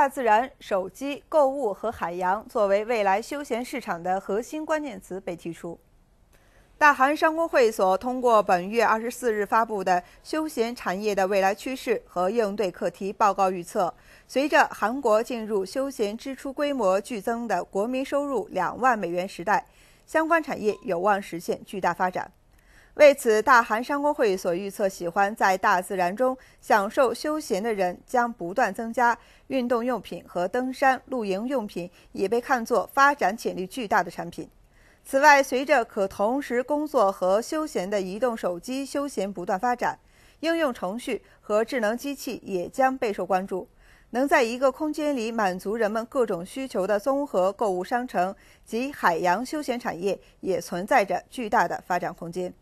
大自然、手机购物和海洋作为未来休闲市场的核心关键词被提出。大韩商工会所通过本月二十四日发布的《休闲产业的未来趋势和应对课题报告》预测，随着韩国进入休闲支出规模剧增的国民收入两万美元时代，相关产业有望实现巨大发展。为此，大韩商工会所预测，喜欢在大自然中享受休闲的人将不断增加。运动用品和登山露营用品也被看作发展潜力巨大的产品。此外，随着可同时工作和休闲的移动手机休闲不断发展，应用程序和智能机器也将备受关注。能在一个空间里满足人们各种需求的综合购物商城及海洋休闲产业也存在着巨大的发展空间。